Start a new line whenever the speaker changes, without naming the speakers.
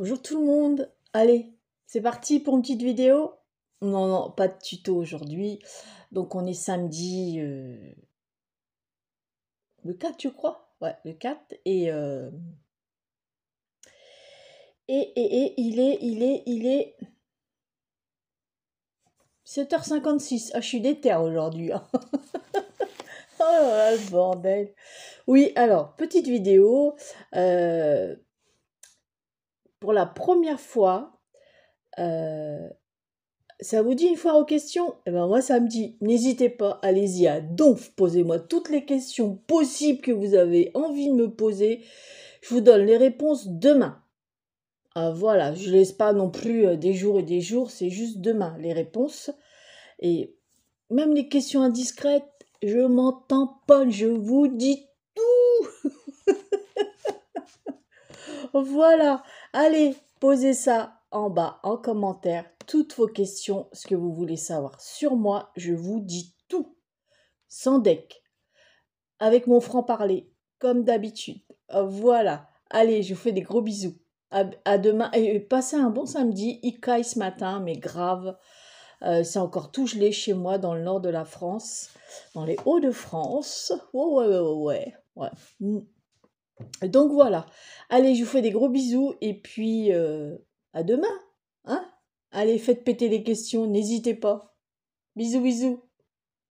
Bonjour tout le monde, allez, c'est parti pour une petite vidéo Non, non, pas de tuto aujourd'hui. Donc on est samedi euh, le 4, tu crois. Ouais, le 4. Euh, et, et, et, il est, il est, il est 7h56. Ah, je suis déterre aujourd'hui. Hein. oh le bordel. Oui, alors, petite vidéo. Euh, pour la première fois, euh, ça vous dit une fois aux questions Et eh bien moi ça me dit, n'hésitez pas, allez-y à donc posez-moi toutes les questions possibles que vous avez envie de me poser. Je vous donne les réponses demain. Ah voilà, je ne laisse pas non plus euh, des jours et des jours, c'est juste demain les réponses. Et même les questions indiscrètes, je m'entends pas, je vous dis tout. voilà. Allez, posez ça en bas en commentaire, toutes vos questions, ce que vous voulez savoir sur moi. Je vous dis tout, sans deck, avec mon franc-parler, comme d'habitude. Euh, voilà. Allez, je vous fais des gros bisous. À, demain. Et passez un bon samedi. Il ce matin, mais grave. Euh, c'est encore tout gelé chez moi dans le nord de la France, dans les Hauts-de-France. Ouais, ouais, ouais, ouais. ouais. Donc voilà. Allez, je vous fais des gros bisous et puis euh, à demain. Hein Allez, faites péter les questions, n'hésitez pas. Bisous, bisous.